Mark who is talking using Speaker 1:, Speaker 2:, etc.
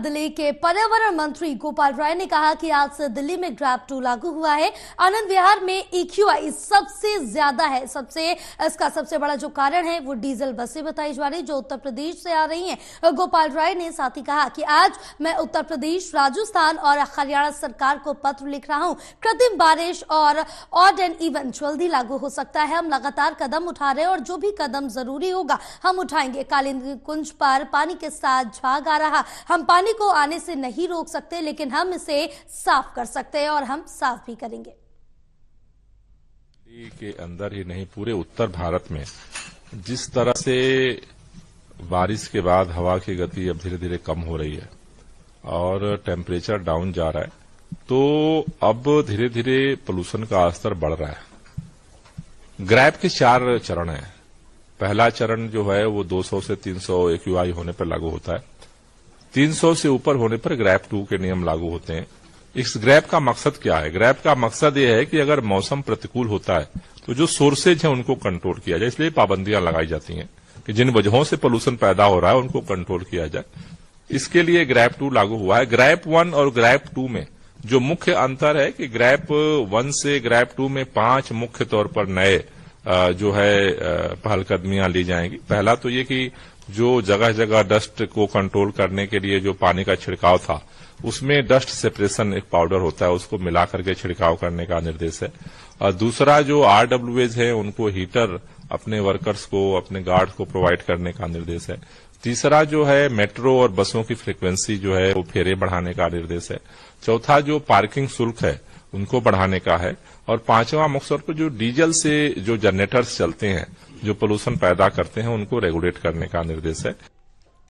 Speaker 1: दिल्ली के पर्यावरण मंत्री गोपाल राय ने कहा कि आज से दिल्ली में ग्रैप टू लागू हुआ है आनंद विहार में इक्यूआई e सबसे ज्यादा है सबसे इसका सबसे बड़ा जो कारण है वो डीजल बसें बताई जा रही जो उत्तर प्रदेश से आ रही हैं गोपाल राय ने साथ ही कहा कि आज मैं उत्तर प्रदेश राजस्थान और हरियाणा सरकार को पत्र लिख रहा हूँ कृत्रिम बारिश और ऑड एंड इवन जल्दी लागू हो सकता है हम लगातार कदम उठा रहे हैं और जो भी कदम जरूरी होगा हम उठाएंगे कालिंद कुंज पर पानी के साथ झाग आ रहा हम पानी पानी को आने से नहीं रोक सकते लेकिन हम इसे साफ कर सकते हैं और हम साफ भी करेंगे
Speaker 2: के अंदर ही नहीं पूरे उत्तर भारत में जिस तरह से बारिश के बाद हवा की गति अब धीरे धीरे कम हो रही है और टेम्परेचर डाउन जा रहा है तो अब धीरे धीरे पोल्यूशन का स्तर बढ़ रहा है ग्रैप के चार चरण हैं पहला चरण जो है वो 200 से 300 एक्यूआई होने पर लागू होता है 300 से ऊपर होने पर ग्रैप टू के नियम लागू होते हैं इस ग्रैप का मकसद क्या है ग्रैप का मकसद यह है कि अगर मौसम प्रतिकूल होता है तो जो सोर्सेज हैं उनको कंट्रोल किया जाए इसलिए पाबंदियां लगाई जाती हैं कि जिन वजहों से पोल्यूशन पैदा हो रहा है उनको कंट्रोल किया जाए इसके लिए ग्रैप टू लागू हुआ है ग्रैप वन और ग्रैप टू में जो मुख्य अंतर है कि ग्रैप वन से ग्रैप टू में पांच मुख्य तौर पर नए जो है पहलकदमियां ली जाएंगी पहला तो ये कि जो जगह जगह डस्ट को कंट्रोल करने के लिए जो पानी का छिड़काव था उसमें डस्ट सेपरेशन एक पाउडर होता है उसको मिलाकर के छिड़काव करने का निर्देश है और दूसरा जो आरडब्ल्यूएज है उनको हीटर अपने वर्कर्स को अपने गार्ड को प्रोवाइड करने का निर्देश है तीसरा जो है मेट्रो और बसों की फ्रीक्वेंसी जो है वो फेरे बढ़ाने का निर्देश है चौथा जो पार्किंग शुल्क है उनको बढ़ाने का है और पांचवा मुख्य तौर पर जो डीजल से जो जनरेटर्स चलते हैं जो पोल्यूशन पैदा करते हैं उनको रेगुलेट करने का निर्देश है